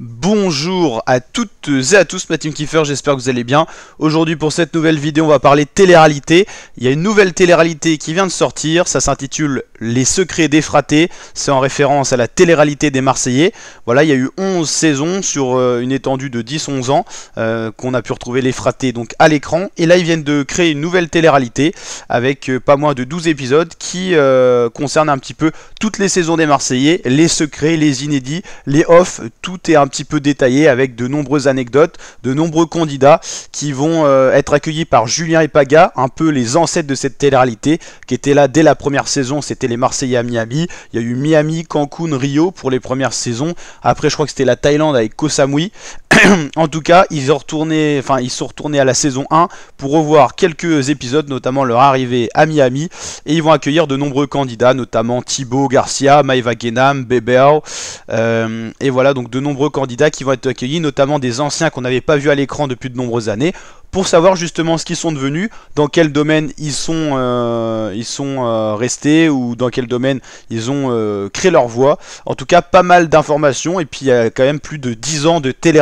Bonjour à toutes et à tous, ma team Kiefer, j'espère que vous allez bien. Aujourd'hui pour cette nouvelle vidéo, on va parler télé-réalité. Il y a une nouvelle télé-réalité qui vient de sortir, ça s'intitule Les secrets des fratés, C'est en référence à la télé-réalité des Marseillais. Voilà, il y a eu 11 saisons sur euh, une étendue de 10-11 ans euh, qu'on a pu retrouver les donc à l'écran. Et là, ils viennent de créer une nouvelle télé-réalité avec euh, pas moins de 12 épisodes qui concerne concernent un petit peu toutes les saisons des Marseillais, les secrets, les inédits, les off, tout est un petit peu détaillé avec de nombreuses anecdotes, de nombreux candidats qui vont euh, être accueillis par Julien et Paga, un peu les ancêtres de cette télé-réalité, qui était là dès la première saison, c'était les Marseillais à Miami. Il y a eu Miami, Cancun, Rio pour les premières saisons. Après, je crois que c'était la Thaïlande avec Koh Samui. en tout cas, ils, ont retourné, enfin, ils sont retournés à la saison 1 pour revoir quelques épisodes, notamment leur arrivée à Miami. Et ils vont accueillir de nombreux candidats, notamment Thibaut Garcia, Maeva Genam, Bebeau, euh, et voilà, donc de nombreux candidats qui vont être accueillis, notamment des anciens qu'on n'avait pas vus à l'écran depuis de nombreuses années pour savoir justement ce qu'ils sont devenus, dans quel domaine ils sont, euh, ils sont euh, restés ou dans quel domaine ils ont créé leur voix. En tout cas, pas mal d'informations et puis il y a quand même plus de 10 ans de télé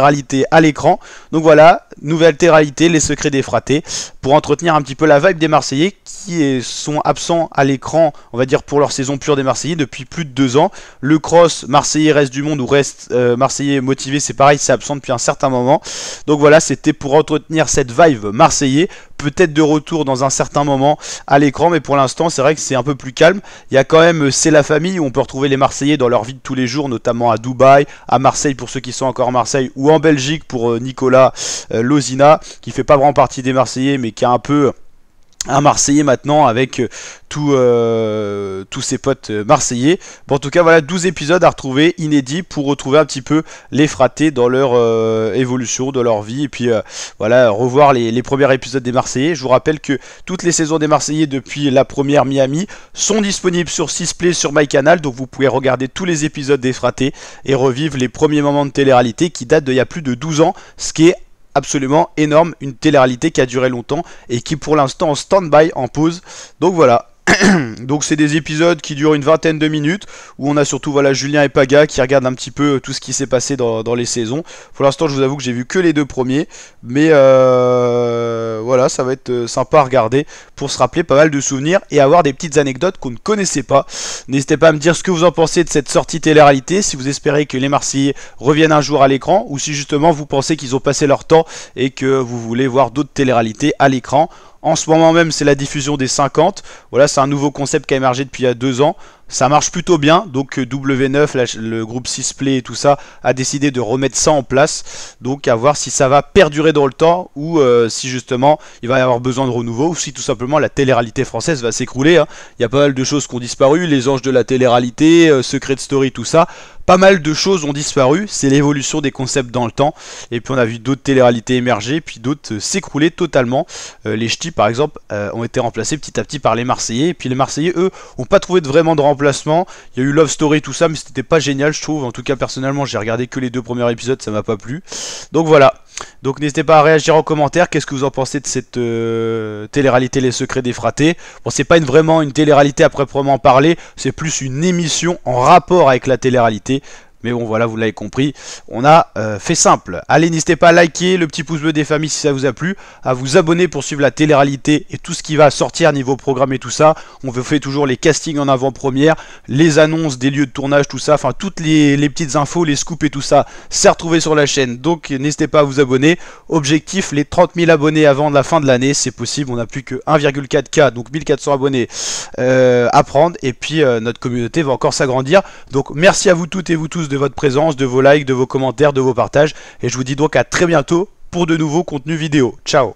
à l'écran. Donc voilà, nouvelle télé les secrets des fratés pour entretenir un petit peu la vibe des Marseillais qui sont absents à l'écran, on va dire, pour leur saison pure des Marseillais depuis plus de deux ans. Le cross Marseillais reste du monde ou reste euh, Marseillais motivé, c'est pareil, c'est absent depuis un certain moment. Donc voilà, c'était pour entretenir cette vibe Marseillais, peut-être de retour dans un certain moment à l'écran, mais pour l'instant, c'est vrai que c'est un peu plus calme. Il y a quand même C'est la famille où on peut retrouver les Marseillais dans leur vie de tous les jours, notamment à Dubaï, à Marseille pour ceux qui sont encore à Marseille, ou en Belgique pour euh, Nicolas euh, Lozina, qui fait pas vraiment partie des Marseillais, mais qui est un peu un Marseillais maintenant avec euh, euh, tous ses potes euh, marseillais. en tout cas, voilà 12 épisodes à retrouver inédits pour retrouver un petit peu les fratés dans leur évolution, dans leur vie. Et puis voilà, revoir les, premiers épisodes des Marseillais. Je vous rappelle que toutes les saisons des Marseillais depuis la première Miami sont disponibles sur 6play sur MyCanal. Donc vous pouvez regarder tous les épisodes des fratés et revivre les premiers moments de télé-réalité qui datent d'il y a plus de 12 ans, ce qui est absolument énorme, une télé-réalité qui a duré longtemps et qui pour l'instant en stand-by, en pause. Donc voilà. Donc c'est des épisodes qui durent une vingtaine de minutes où on a surtout voilà Julien et Paga qui regardent un petit peu euh, tout ce qui s'est passé dans, dans, les saisons. Pour l'instant je vous avoue que j'ai vu que les deux premiers, mais euh voilà, ça va être euh, sympa à regarder pour se rappeler pas mal de souvenirs et avoir des petites anecdotes qu'on ne connaissait pas. N'hésitez pas à me dire ce que vous en pensez de cette sortie télé-réalité, si vous espérez que les Marseillais reviennent un jour à l'écran ou si justement vous pensez qu'ils ont passé leur temps et que vous voulez voir d'autres télé-réalités à l'écran. En ce moment même, c'est la diffusion des 50. Voilà, c'est un nouveau concept qui a émergé depuis il y a deux ans. Ça marche plutôt bien, donc euh, W9, le groupe 6play et tout ça, a décidé de remettre ça en place. Donc à voir si ça va perdurer dans le temps ou euh, si justement il va y avoir besoin de renouveau ou si tout simplement la télé-réalité française va s'écrouler. Hein. Il y a pas mal de choses qui ont disparu, les anges de la télé-réalité, euh, Secret Story, tout ça. Pas mal de choses ont disparu, c'est l'évolution des concepts dans le temps. Et puis on a vu d'autres télé-réalités émerger, puis d'autres s'écrouler totalement. les ch'tis par exemple, euh, ont été remplacés petit à petit par les Marseillais. Et puis les Marseillais, eux, ont pas trouvé de, vraiment de remplacement. Il y a eu Love Story, tout ça, mais c'était pas génial, je trouve. En tout cas, personnellement, j'ai regardé que les deux premiers épisodes, ça m'a pas plu. Donc voilà. Donc n'hésitez pas à réagir en commentaire. Qu'est-ce que vous en pensez de cette euh, télé-réalité Les Secrets des Fratés Bon, c'est pas vraiment une télé-réalité à proprement parler. C'est plus une émission en rapport avec la télé-réalité. Mais bon, voilà, vous l'avez compris, on a euh, fait simple. Allez, n'hésitez pas à liker, le petit pouce bleu des familles si ça vous a plu, à vous abonner pour suivre la télé-réalité et tout ce qui va sortir niveau programme et tout ça. On fait toujours les castings en avant-première, les annonces des lieux de tournage, tout ça, enfin toutes les, petites infos, les scoops et tout ça, c'est retrouvé sur la chaîne. Donc n'hésitez pas à vous abonner. Objectif, les 30 000 abonnés avant la fin de l'année, c'est possible, on n'a plus que 1,4K, donc 1400 abonnés euh, à prendre. Et puis euh, notre communauté va encore s'agrandir. Donc merci à vous toutes et vous tous de votre présence, de vos likes, de vos commentaires, de vos partages. Et je vous dis donc à très bientôt pour de nouveaux contenus vidéo. Ciao